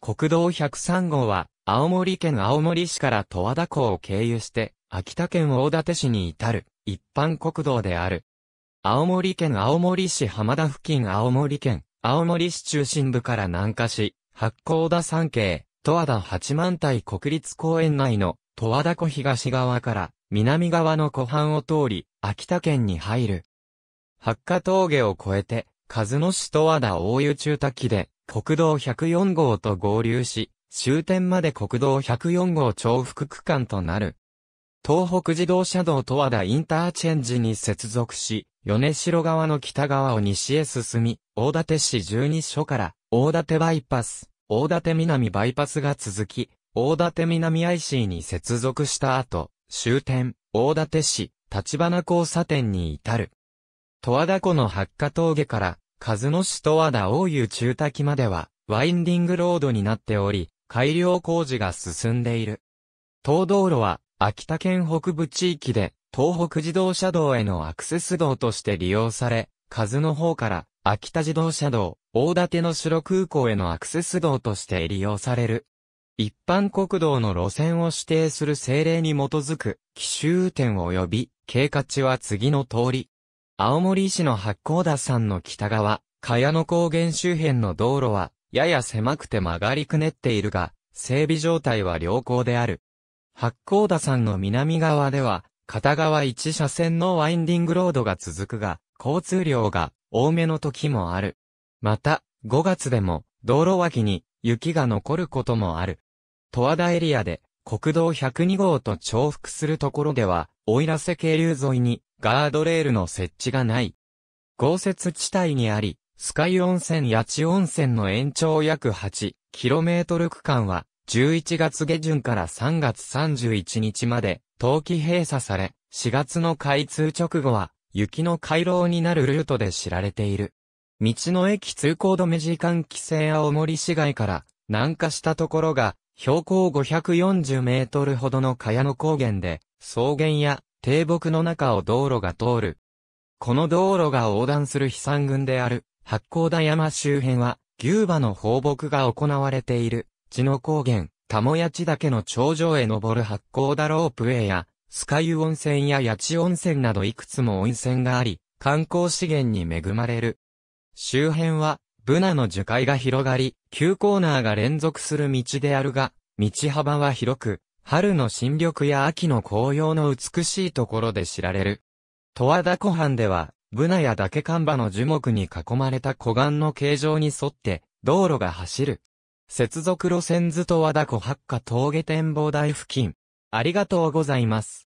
国道103号は、青森県青森市から十和田湖を経由して、秋田県大館市に至る、一般国道である。青森県青森市浜田付近青森県、青森市中心部から南下し、八甲田山系、十和田八幡平国立公園内の十和田湖東側から南側の湖畔を通り、秋田県に入る。八甲峠を越えて、鹿角市十和田大湯中滝で、国道104号と合流し、終点まで国道104号重複区間となる。東北自動車道と和田インターチェンジに接続し、米城川の北側を西へ進み、大館市12所から大館バイパス、大館南バイパスが続き、大館南 IC に接続した後、終点、大館市、立花交差点に至る。十和田湖の八ヶ峠からズノ市と和田大湯中滝までは、ワインディングロードになっており、改良工事が進んでいる。東道路は、秋田県北部地域で、東北自動車道へのアクセス道として利用され、数の方から、秋田自動車道、大館の城空港へのアクセス道として利用される。一般国道の路線を指定する政令に基づく、奇襲点及び、経過値は次の通り。青森市の八甲田山の北側、茅野高原周辺の道路は、やや狭くて曲がりくねっているが、整備状態は良好である。八甲田山の南側では、片側一車線のワインディングロードが続くが、交通量が多めの時もある。また、5月でも、道路脇に雪が残ることもある。十和田エリアで、国道102号と重複するところでは、奥入瀬渓流沿いにガードレールの設置がない。豪雪地帯にあり、スカイ温泉八千温泉の延長約 8km 区間は、11月下旬から3月31日まで、冬季閉鎖され、4月の開通直後は、雪の回廊になるルートで知られている。道の駅通行止め時間規制青森市街から南下したところが標高540メートルほどの茅野高原で草原や低木の中を道路が通る。この道路が横断する飛惨群である、八甲田山周辺は、牛馬の放牧が行われている、地の高原、田もやち岳の頂上へ登る八甲田ロープウェイや、スカユ温泉や八千温泉などいくつも温泉があり、観光資源に恵まれる。周辺は、ブナの樹海が広がり、急コーナーが連続する道であるが、道幅は広く、春の新緑や秋の紅葉の美しいところで知られる。十和田湖畔では、ブナやダケカンバの樹木に囲まれた湖岸の形状に沿って、道路が走る。接続路線図と和田湖八花峠展望台付近。ありがとうございます。